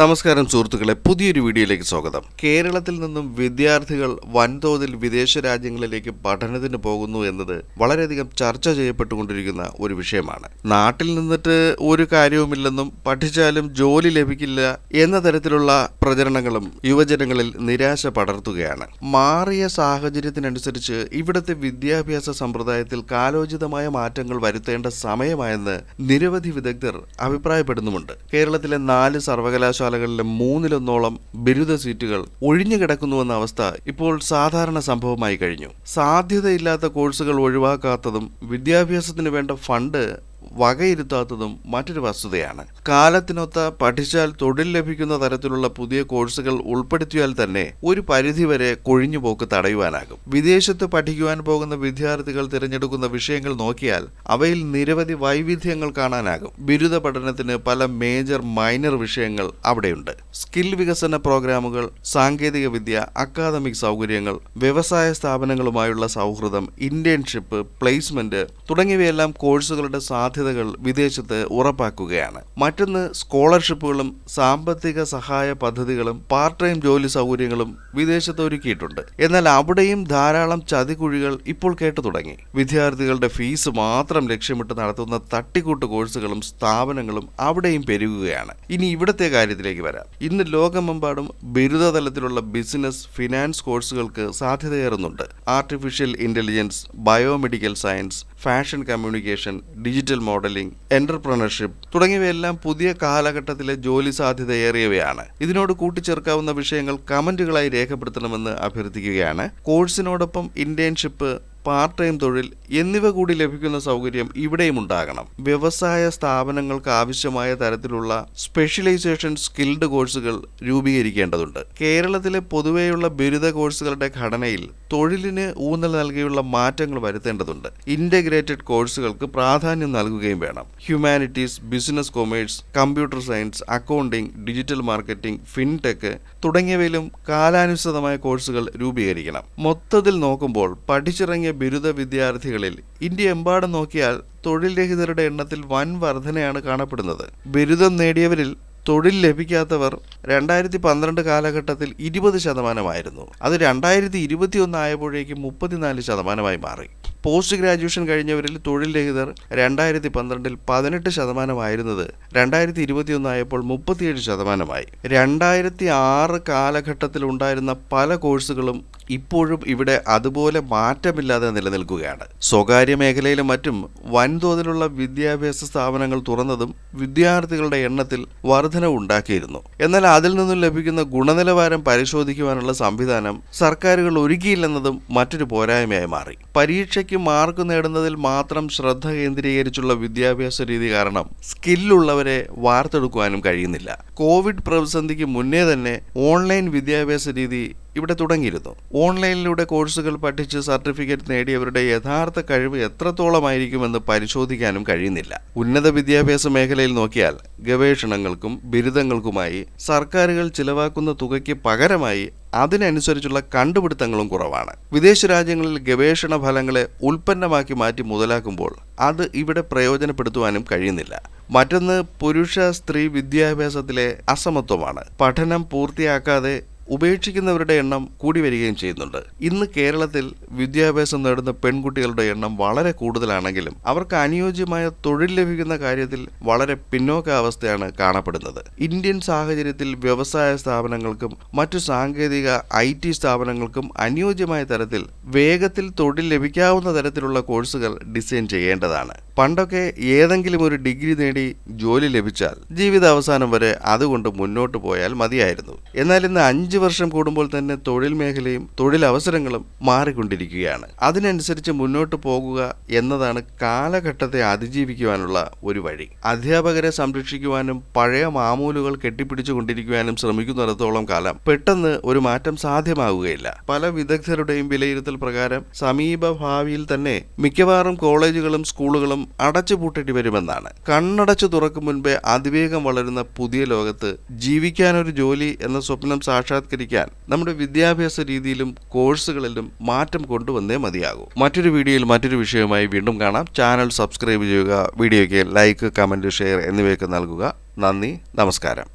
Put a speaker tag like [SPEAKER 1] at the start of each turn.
[SPEAKER 1] നമസ്കാരം സുഹൃത്തുക്കളെ പുതിയൊരു വീഡിയോയിലേക്ക് സ്വാഗതം കേരളത്തിൽ നിന്നും വിദ്യാർത്ഥികൾ വൻതോതിൽ വിദേശ രാജ്യങ്ങളിലേക്ക് പഠനത്തിന് പോകുന്നു എന്നത് വളരെയധികം ചർച്ച ചെയ്യപ്പെട്ടുകൊണ്ടിരിക്കുന്ന ഒരു വിഷയമാണ് നാട്ടിൽ നിന്നിട്ട് ഒരു കാര്യവുമില്ലെന്നും പഠിച്ചാലും ജോലി ലഭിക്കില്ല എന്ന തരത്തിലുള്ള പ്രചരണങ്ങളും യുവജനങ്ങളിൽ നിരാശ പടർത്തുകയാണ് മാറിയ സാഹചര്യത്തിനനുസരിച്ച് ഇവിടുത്തെ വിദ്യാഭ്യാസ സമ്പ്രദായത്തിൽ കാലോചിതമായ മാറ്റങ്ങൾ വരുത്തേണ്ട സമയമായെന്ന് നിരവധി വിദഗ്ധർ അഭിപ്രായപ്പെടുന്നുമുണ്ട് കേരളത്തിലെ നാല് സർവകലാശാല പാഠശാലകളിലും മൂന്നിലൊന്നോളം ബിരുദ സീറ്റുകൾ ഒഴിഞ്ഞു അവസ്ഥ ഇപ്പോൾ സാധാരണ സംഭവമായി കഴിഞ്ഞു സാധ്യതയില്ലാത്ത കോഴ്സുകൾ ഒഴിവാക്കാത്തതും വിദ്യാഭ്യാസത്തിന് വേണ്ട ഫണ്ട് വകയിരുത്താത്തതും മറ്റൊരു വസ്തുതയാണ് കാലത്തിനൊത്ത പഠിച്ചാൽ തൊഴിൽ ലഭിക്കുന്ന തരത്തിലുള്ള പുതിയ കോഴ്സുകൾ ഉൾപ്പെടുത്തിയാൽ തന്നെ ഒരു പരിധിവരെ കൊഴിഞ്ഞുപോക്ക് തടയുവാനാകും വിദേശത്ത് പഠിക്കുവാൻ പോകുന്ന വിദ്യാർത്ഥികൾ തിരഞ്ഞെടുക്കുന്ന വിഷയങ്ങൾ നോക്കിയാൽ അവയിൽ നിരവധി വൈവിധ്യങ്ങൾ കാണാനാകും ബിരുദ പഠനത്തിന് പല മേജർ മൈനർ വിഷയങ്ങൾ അവിടെയുണ്ട് സ്കിൽ വികസന പ്രോഗ്രാമുകൾ സാങ്കേതിക വിദ്യ അക്കാദമിക് സൗകര്യങ്ങൾ വ്യവസായ സ്ഥാപനങ്ങളുമായുള്ള സൗഹൃദം ഇന്റേൺഷിപ്പ് പ്ലേസ്മെന്റ് തുടങ്ങിയവയെല്ലാം കോഴ്സുകളുടെ സാധ്യത സാധ്യതകൾ വിദേശത്ത് ഉറപ്പാക്കുകയാണ് മറ്റൊന്ന് സ്കോളർഷിപ്പുകളും സാമ്പത്തിക സഹായ പദ്ധതികളും പാർട്ട് ടൈം ജോലി സൗകര്യങ്ങളും വിദേശത്ത് ഒരുക്കിയിട്ടുണ്ട് എന്നാൽ അവിടെയും ധാരാളം ചതികുഴികൾ ഇപ്പോൾ കേട്ടു തുടങ്ങി വിദ്യാർത്ഥികളുടെ ഫീസ് മാത്രം ലക്ഷ്യമിട്ട് നടത്തുന്ന തട്ടിക്കൂട്ട് കോഴ്സുകളും സ്ഥാപനങ്ങളും അവിടെയും പെരുകുകയാണ് ഇനി ഇവിടത്തെ കാര്യത്തിലേക്ക് വരാം ഇന്ന് ലോകമെമ്പാടും ബിരുദതലത്തിലുള്ള ബിസിനസ് ഫിനാൻസ് കോഴ്സുകൾക്ക് സാധ്യതയേറുന്നുണ്ട് artificial intelligence biomedical science fashion communication digital modelling entrepreneurship തുടങ്ങിയവയെല്ലാം പുതിയ കാലഘട്ടത്തിലെ ജോലി സാധ്യതയേറിയവയാണ് ഇതിനോട് കൂട്ടിച്ചേർക്കാവുന്ന വിഷയങ്ങൾ കമന്റുകളായി രേഖപ്പെടുത്തണമെന്ന് അഭ്യർത്ഥിക്കുകയാണ് കോഴ്സിനോടൊപ്പം ഇന്റേൺഷിപ്പ് പാർട്ട് ടൈം തൊഴിൽ എന്നിവ കൂടി ലഭിക്കുന്ന സൗകര്യം ഇവിടെയും ഉണ്ടാകണം വ്യവസായ സ്ഥാപനങ്ങൾക്ക് ആവശ്യമായ തരത്തിലുള്ള സ്പെഷ്യലൈസേഷൻ സ്കിൽഡ് കോഴ്സുകൾ രൂപീകരിക്കേണ്ടതുണ്ട് കേരളത്തിലെ പൊതുവെയുള്ള ബിരുദ കോഴ്സുകളുടെ ഘടനയിൽ തൊഴിലിന് ഊന്നൽ നൽകിയുള്ള മാറ്റങ്ങൾ വരുത്തേണ്ടതുണ്ട് ഇൻ്റഗ്രേറ്റഡ് കോഴ്സുകൾക്ക് പ്രാധാന്യം നൽകുകയും വേണം humanities business commerce computer science accounting digital marketing fintech തുടങ്ങിയവയിലും കാലാനുസൃതമായ കോഴ്സുകൾ രൂപീകരിക്കണം മൊത്തത്തിൽ നോക്കുമ്പോൾ പഠിച്ചിറങ്ങിയ തുടങ്ങിയ ബിരുദ വിദ്യാർത്ഥികളിൽ ഇന്ത്യ എമ്പാടും നോക്കിയാൽ തൊഴിൽ രഹിതരുടെ എണ്ണത്തിൽ വൻ വർധനയാണ് കാണപ്പെടുന്നത് ബിരുദം നേടിയവരിൽ തൊഴിൽ ലഭിക്കാത്തവർ രണ്ടായിരത്തി പന്ത്രണ്ട് കാലഘട്ടത്തിൽ ഇരുപത് ശതമാനമായിരുന്നു അത് രണ്ടായിരത്തി ഇരുപത്തിയൊന്ന് ആയപ്പോഴേക്കും മുപ്പത്തിനാല് ശതമാനമായി മാറി പോസ്റ്റ് ഗ്രാജുവേഷൻ കഴിഞ്ഞവരിൽ തൊഴിൽ രഹിതർ രണ്ടായിരത്തി പന്ത്രണ്ടിൽ പതിനെട്ട് ശതമാനമായിരുന്നത് രണ്ടായിരത്തി ആയപ്പോൾ മുപ്പത്തിയേഴ് ശതമാനമായി രണ്ടായിരത്തി ആറ് കാലഘട്ടത്തിൽ ഉണ്ടായിരുന്ന പല കോഴ്സുകളും ഇപ്പോഴും ഇവിടെ അതുപോലെ മാറ്റമില്ലാതെ നിലനിൽക്കുകയാണ് സ്വകാര്യ മേഖലയിലും മറ്റും വൻതോതിലുള്ള വിദ്യാഭ്യാസ സ്ഥാപനങ്ങൾ തുറന്നതും വിദ്യാർത്ഥികളുടെ എണ്ണത്തിൽ വർധനവുണ്ടാക്കിയിരുന്നു എന്നാൽ അതിൽ നിന്നും ലഭിക്കുന്ന ഗുണനിലവാരം പരിശോധിക്കുവാനുള്ള സംവിധാനം സർക്കാരുകൾ ഒരുക്കിയില്ലെന്നതും മറ്റൊരു പോരായ്മയായി മാറി പരീക്ഷയ്ക്ക് മാർക്ക് നേടുന്നതിൽ മാത്രം ശ്രദ്ധ കേന്ദ്രീകരിച്ചുള്ള വിദ്യാഭ്യാസ രീതി കാരണം സ്കില്ലുള്ളവരെ വാർത്തെടുക്കുവാനും കഴിയുന്നില്ല കോവിഡ് പ്രതിസന്ധിക്ക് മുന്നേ തന്നെ ഓൺലൈൻ വിദ്യാഭ്യാസ രീതി ഇവിടെ തുടങ്ങിയിരുന്നു ഓൺലൈനിലൂടെ കോഴ്സുകൾ പഠിച്ച് സർട്ടിഫിക്കറ്റ് നേടിയവരുടെ യഥാർത്ഥ കഴിവ് എത്രത്തോളമായിരിക്കുമെന്ന് പരിശോധിക്കാനും കഴിയുന്നില്ല ഉന്നത വിദ്യാഭ്യാസ മേഖലയിൽ നോക്കിയാൽ ഗവേഷണങ്ങൾക്കും ബിരുദങ്ങൾക്കുമായി സർക്കാരുകൾ ചിലവാക്കുന്ന തുകയ്ക്ക് പകരമായി അതിനനുസരിച്ചുള്ള കണ്ടുപിടുത്തങ്ങളും കുറവാണ് വിദേശ രാജ്യങ്ങളിൽ ഗവേഷണ ഫലങ്ങളെ ഉൽപ്പന്നമാക്കി മാറ്റി മുതലാക്കുമ്പോൾ അത് ഇവിടെ പ്രയോജനപ്പെടുത്തുവാനും കഴിയുന്നില്ല മറ്റൊന്ന് പുരുഷ സ്ത്രീ വിദ്യാഭ്യാസത്തിലെ അസമത്വമാണ് പഠനം പൂർത്തിയാക്കാതെ ഉപേക്ഷിക്കുന്നവരുടെ എണ്ണം കൂടി വരികയും ചെയ്യുന്നുണ്ട് ഇന്ന് കേരളത്തിൽ വിദ്യാഭ്യാസം നേടുന്ന പെൺകുട്ടികളുടെ എണ്ണം വളരെ കൂടുതലാണെങ്കിലും അവർക്ക് അനുയോജ്യമായ തൊഴിൽ ലഭിക്കുന്ന കാര്യത്തിൽ വളരെ പിന്നോക്കാവസ്ഥയാണ് കാണപ്പെടുന്നത് ഇന്ത്യൻ സാഹചര്യത്തിൽ വ്യവസായ സ്ഥാപനങ്ങൾക്കും മറ്റു സാങ്കേതിക ഐ ടി സ്ഥാപനങ്ങൾക്കും അനുയോജ്യമായ തരത്തിൽ വേഗത്തിൽ തൊഴിൽ ലഭിക്കാവുന്ന തരത്തിലുള്ള കോഴ്സുകൾ ഡിസൈൻ ചെയ്യേണ്ടതാണ് പണ്ടൊക്കെ ഏതെങ്കിലും ഒരു ഡിഗ്രി നേടി ജോലി ലഭിച്ചാൽ ജീവിതാവസാനം വരെ അതുകൊണ്ട് മുന്നോട്ട് പോയാൽ മതിയായിരുന്നു എന്നാൽ ഇന്ന് അഞ്ച് വർഷം കൂടുമ്പോൾ തന്നെ തൊഴിൽ മേഖലയും തൊഴിലവസരങ്ങളും മാറിക്കൊണ്ടിരിക്കുകയാണ് അതിനനുസരിച്ച് മുന്നോട്ട് പോകുക എന്നതാണ് കാലഘട്ടത്തെ അതിജീവിക്കുവാനുള്ള ഒരു വഴി അധ്യാപകരെ സംരക്ഷിക്കുവാനും പഴയ മാമൂലുകൾ കെട്ടിപ്പിടിച്ചുകൊണ്ടിരിക്കുവാനും ശ്രമിക്കുന്നിടത്തോളം കാലം പെട്ടെന്ന് ഒരു മാറ്റം സാധ്യമാവുകയില്ല പല വിദഗ്ധരുടെയും വിലയിരുത്തൽ പ്രകാരം സമീപ ഭാവിയിൽ തന്നെ മിക്കവാറും കോളേജുകളും സ്കൂളുകളും അടച്ചുപൂട്ടേണ്ടി വരുമെന്നാണ് കണ്ണടച്ചു തുറക്കും മുൻപേ അതിവേഗം വളരുന്ന പുതിയ ലോകത്ത് ജീവിക്കാനൊരു ജോലി എന്ന സ്വപ്നം സാക്ഷാത് പരിഷ്കരിക്കാൻ നമ്മുടെ വിദ്യാഭ്യാസ രീതിയിലും കോഴ്സുകളിലും മാറ്റം കൊണ്ടുവന്നേ മതിയാകൂ മറ്റൊരു വീഡിയോയിൽ മറ്റൊരു വിഷയവുമായി വീണ്ടും കാണാം ചാനൽ സബ്സ്ക്രൈബ് ചെയ്യുക വീഡിയോയ്ക്ക് ലൈക്ക് കമൻറ്റ് ഷെയർ എന്നിവയൊക്കെ നൽകുക നന്ദി നമസ്കാരം